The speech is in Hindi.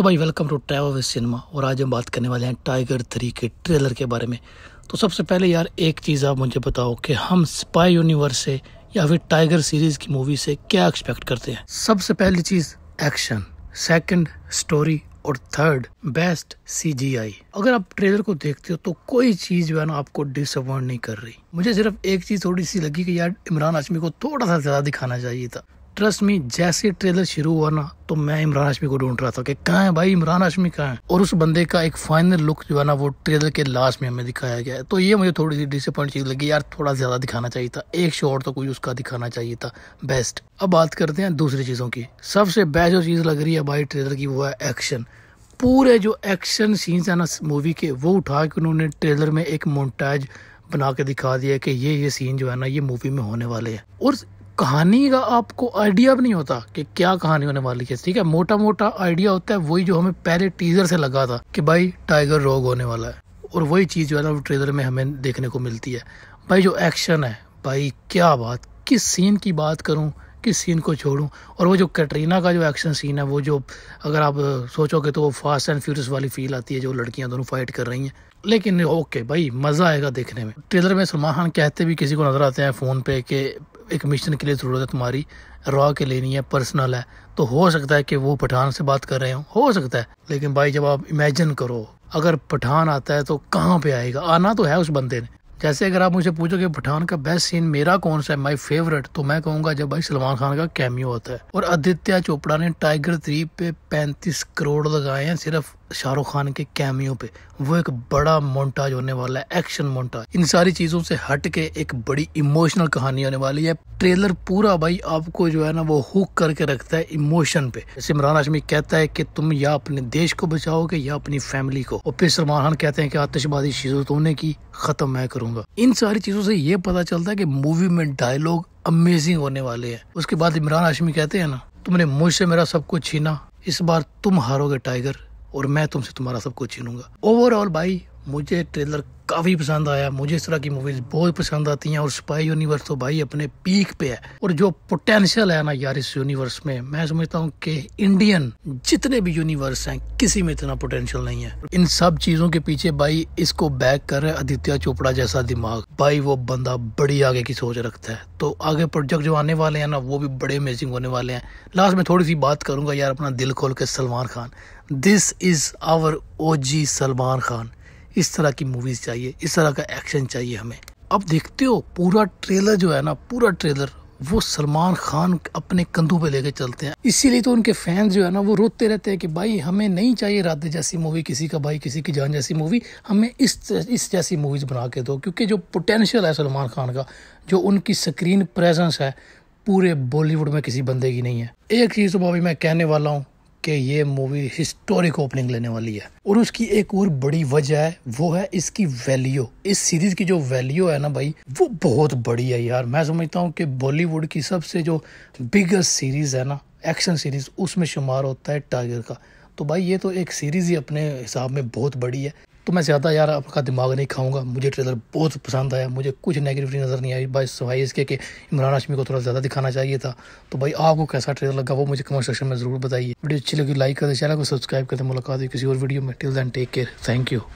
तो भाई welcome to travel with cinema और आज हम बात करने वाले हैं टाइगर थ्री के ट्रेलर के बारे में तो सबसे पहले यार एक चीज़ आप मुझे बताओ कि हम स्पाई यूनिवर्स से या फिर टाइगर सीरीज की मूवी से क्या एक्सपेक्ट करते हैं सबसे पहली चीज़ एक्शन सेकंड स्टोरी और थर्ड बेस्ट सीजीआई अगर आप ट्रेलर को देखते हो तो कोई चीज जो है ना आपको डिसअपॉइंट नहीं कर रही मुझे सिर्फ एक चीज थोड़ी सी लगी कि यार इमरान हाशमी को थोड़ा सा ज्यादा दिखाना चाहिए था ट्रस्ट मी जैसे ट्रेलर शुरू हुआ ना तो मैं इमरान हाशमी को ढूंढ रहा था कि कहाँ है भाई इमरान हाशमी कहाँ है और उस बंदे का एक फाइनल लुक जो है ना वो ट्रेलर के लास्ट में हमें दिखाया गया है तो ये मुझे थोड़ी सी डिसअपॉइंट चीज लगी यार थोड़ा ज्यादा दिखाना चाहिए था एक शॉट तो कोई उसका दिखाना चाहिए था बेस्ट अब बात करते हैं दूसरी चीजों की सबसे बेस्ट जो चीज लग रही है भाई ट्रेलर की वो है एक्शन पूरे जो एक्शन सीन्स है ना मूवी के वो उठा के उन्होंने ट्रेलर में एक मोन्टाज बना के दिखा दिया कि ये ये सीन जो है ना ये मूवी में होने वाले हैं और कहानी का आपको आइडिया भी नहीं होता कि क्या कहानी होने वाली है ठीक है मोटा मोटा आइडिया होता है वही जो हमें पहले टीजर से लगा था कि भाई टाइगर रॉग होने वाला है और वही चीज़ जो है ना ट्रेलर में हमें देखने को मिलती है भाई जो एक्शन है भाई क्या बात किस सीन की बात करूं किस सीन को छोड़ूं और वो जो कैटरीना का जो एक्शन सीन है वो जो अगर आप सोचोगे तो वो फास्ट एंड फ्यूरियस वाली फील आती है जो लड़कियां दोनों फाइट कर रही हैं लेकिन ओके भाई मज़ा आएगा देखने में ट्रेलर में सलमान खान कहते भी किसी को नज़र आते हैं फ़ोन पे कि एक मिशन के लिए ज़रूरत है तुम्हारी रॉ के लेनी है पर्सनल है तो हो सकता है कि वो पठान से बात कर रहे हों हो सकता है लेकिन भाई जब आप इमेजिन करो अगर पठान आता है तो कहाँ पे आएगा आना तो है उस बंदे ने जैसे अगर आप मुझे पूछो कि पठान का बेस्ट सीन मेरा कौन सा है माय फेवरेट तो मैं कहूंगा जब भाई सलमान खान का कैमियो होता है और आदित्य चोपड़ा ने टाइगर थ्री पे पैंतीस करोड़ लगाए हैं सिर्फ शाहरुख खान के कैमियो पे वो एक बड़ा मोन्टाज होने वाला है एक्शन मोन्टाज इन सारी चीज़ों से हट के एक बड़ी इमोशनल कहानी होने वाली है ट्रेलर पूरा भाई आपको जो है ना वो हुक करके रखता है इमोशन पे जैसे इमरान हाशमी कहता है कि तुम या अपने देश को बचाओगे या अपनी फैमिली को और फिर सलमान खान कहते हैं कि आतशबाजी चीज़ों तोड़ने की ख़त्म मैं करूंगा इन सारी चीज़ों से ये पता चलता है कि मूवी में डायलॉग अमेजिंग होने वाले हैं उसके बाद इमरान हाशमी कहते हैं ना तुमने मुझसे मेरा सब कुछ छीना इस बार तुम हारोगे टाइगर और मैं तुमसे तुम्हारा सब कुछ छीनूंगा ओवरऑल भाई मुझे ट्रेलर काफ़ी पसंद आया मुझे इस तरह की मूवीज़ बहुत पसंद आती हैं और स्पाई यूनिवर्स तो भाई अपने पीक पे है और जो पोटेंशियल है ना यार इस यूनिवर्स में मैं समझता हूँ कि इंडियन जितने भी यूनिवर्स हैं किसी में इतना पोटेंशियल नहीं है इन सब चीज़ों के पीछे भाई इसको बैक कर रहे आदित्य चोपड़ा जैसा दिमाग भाई वो बंदा बड़ी आगे की सोच रखता है तो आगे प्रोजेक्ट जो आने वाले हैं ना वो भी बड़े अमेजिंग होने वाले हैं लास्ट में थोड़ी सी बात करूंगा यार अपना दिल खोल के Salman Khan this is our oh Salman Khan इस तरह की मूवीज़ चाहिए इस तरह का एक्शन चाहिए हमें अब देखते हो पूरा ट्रेलर जो है ना पूरा ट्रेलर वो सलमान खान अपने कंधों पे लेके चलते हैं इसीलिए तो उनके फैंस जो है ना वो रोते रहते हैं कि भाई हमें नहीं चाहिए राधे जैसी मूवी किसी का भाई किसी की जान जैसी मूवी हमें इस इस जैसी मूवीज़ बना के दो क्योंकि जो पोटेंशियल है सलमान खान का जो उनकी स्क्रीन प्रेजेंस है पूरे बॉलीवुड में किसी बंदे की नहीं है एक चीज़ तो भाभी मैं कहने वाला हूँ कि ये मूवी हिस्टोरिक ओपनिंग लेने वाली है और उसकी एक और बड़ी वजह है वो है इसकी वैल्यू इस सीरीज की जो वैल्यू है ना भाई वो बहुत बड़ी है यार मैं समझता हूँ कि बॉलीवुड की सबसे जो बिगेस्ट सीरीज है ना एक्शन सीरीज उसमें शुमार होता है टाइगर का तो भाई ये तो एक सीरीज ही अपने हिसाब में बहुत बड़ी है तो मैं ज़्यादा यार आपका दिमाग नहीं खाऊंगा मुझे ट्रेलर बहुत पसंद आया मुझे कुछ नेगेटिविटी नज़र नहीं आई भाई सवाई इसके कि इमरान हाशमी को थोड़ा ज़्यादा दिखाना चाहिए था तो भाई आपको कैसा ट्रेलर लगा वो मुझे कमेंट सेक्शन में ज़रूर बताइए वीडियो अच्छी लगी लाइक करें चैनल को सब्सक्राइब करते मुलाकात हुई किसी और वीडियो में till then take care thank you